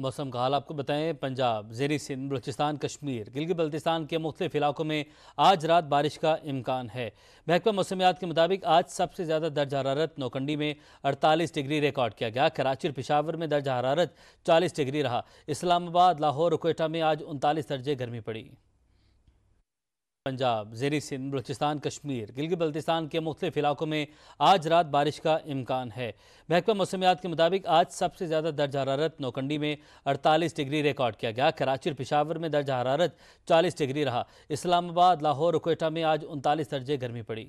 मौसम का हाल आपको बताएं पंजाब जेरी सिंध बलोचिस्तान कश्मीर गिलगित बल्तिस्तान के मुख्त इलाकों में आज रात बारिश का इम्कान है महकमा मौसमियात के मुताबिक आज सबसे ज़्यादा दर्ज हरारत नौकंडी में अड़तालीस डिग्री रिकॉर्ड किया गया कराची और पिशावर में दर्ज हरारत चालीस डिग्री रहा इस्लामाबाद लाहौर और कोयटा में आज उनतालीस दर्जे गर्मी पड़ी पंजाब जेरी सिंध बलोचिस्तान कश्मीर गिलगित बल्तिस्तान के मुख्तलिफ इलाकों में आज रात बारिश का इम्कान है महकमा मौसमियात के मुताबिक आज सबसे ज़्यादा दर्ज हरारत नौकंडी में अड़तालीस डिग्री रिकॉर्ड किया गया कराची और पिशावर में दर्ज हरारत चालीस डिग्री रहा इस्लामाबाद लाहौर और कोयटा में आज उनतालीस दर्जे गर्मी पड़ी